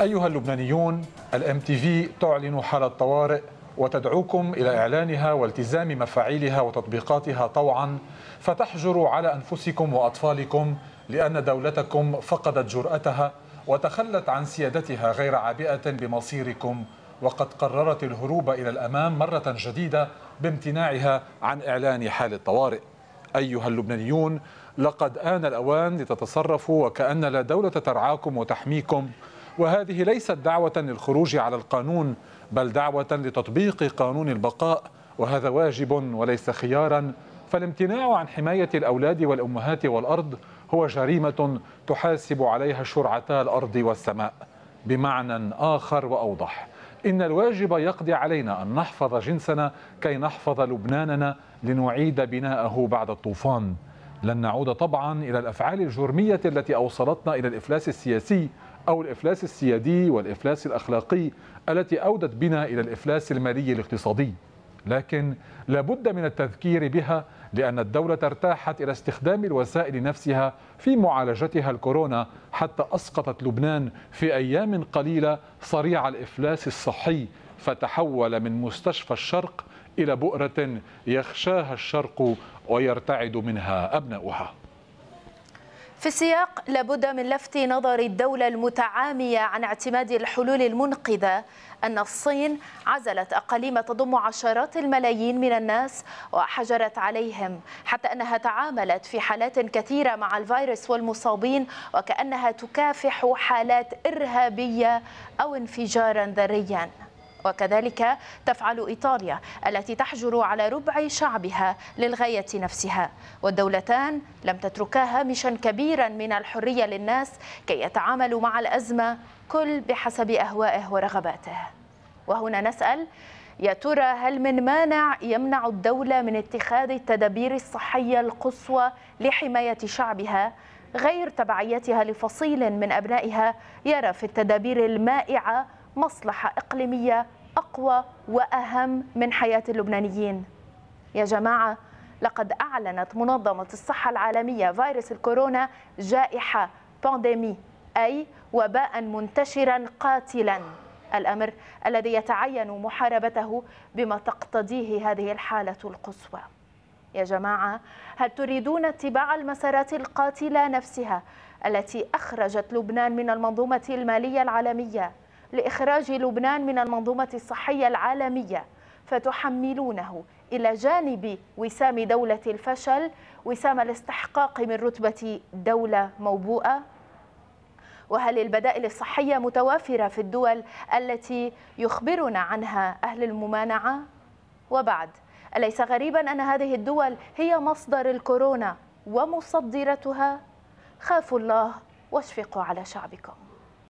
أيها اللبنانيون الام تي في تعلن حالة طوارئ وتدعوكم إلى إعلانها والتزام مفاعيلها وتطبيقاتها طوعا فتحجروا على أنفسكم وأطفالكم لأن دولتكم فقدت جرأتها وتخلت عن سيادتها غير عابئة بمصيركم وقد قررت الهروب إلى الأمام مرة جديدة بامتناعها عن إعلان حالة طوارئ أيها اللبنانيون لقد آن الأوان لتتصرفوا وكأن لا دولة ترعاكم وتحميكم وهذه ليست دعوة للخروج على القانون بل دعوة لتطبيق قانون البقاء وهذا واجب وليس خيارا فالامتناع عن حماية الأولاد والأمهات والأرض هو جريمة تحاسب عليها شرعتا الأرض والسماء بمعنى آخر وأوضح إن الواجب يقضي علينا أن نحفظ جنسنا كي نحفظ لبناننا لنعيد بناءه بعد الطوفان لن نعود طبعا إلى الأفعال الجرمية التي أوصلتنا إلى الإفلاس السياسي أو الإفلاس السيادي والإفلاس الأخلاقي التي أودت بنا إلى الإفلاس المالي الاقتصادي لكن لابد من التذكير بها لأن الدولة ارتاحت إلى استخدام الوسائل نفسها في معالجتها الكورونا حتى أسقطت لبنان في أيام قليلة صريع الإفلاس الصحي فتحول من مستشفى الشرق إلى بؤرة يخشاها الشرق ويرتعد منها أبناؤها في السياق لابد من لفت نظر الدولة المتعامية عن اعتماد الحلول المنقذة أن الصين عزلت أقاليم تضم عشرات الملايين من الناس وحجرت عليهم حتى أنها تعاملت في حالات كثيرة مع الفيروس والمصابين وكأنها تكافح حالات إرهابية أو انفجارا ذريا وكذلك تفعل إيطاليا التي تحجر على ربع شعبها للغاية نفسها والدولتان لم تتركا هامشا كبيرا من الحرية للناس كي يتعاملوا مع الأزمة كل بحسب أهوائه ورغباته وهنا نسأل يا ترى هل من مانع يمنع الدولة من اتخاذ التدابير الصحية القصوى لحماية شعبها غير تبعيتها لفصيل من أبنائها يرى في التدابير المائعة مصلحة إقليمية أقوى وأهم من حياة اللبنانيين يا جماعة لقد أعلنت منظمة الصحة العالمية فيروس الكورونا جائحة بانديمي أي وباء منتشرا قاتلا الأمر الذي يتعين محاربته بما تقتضيه هذه الحالة القصوى يا جماعة هل تريدون اتباع المسارات القاتلة نفسها التي أخرجت لبنان من المنظومة المالية العالمية؟ لإخراج لبنان من المنظومة الصحية العالمية فتحملونه إلى جانب وسام دولة الفشل وسام الاستحقاق من رتبة دولة موبوءة وهل البدائل الصحية متوافرة في الدول التي يخبرنا عنها أهل الممانعة؟ وبعد أليس غريبا أن هذه الدول هي مصدر الكورونا ومصدرتها؟ خافوا الله واشفقوا على شعبكم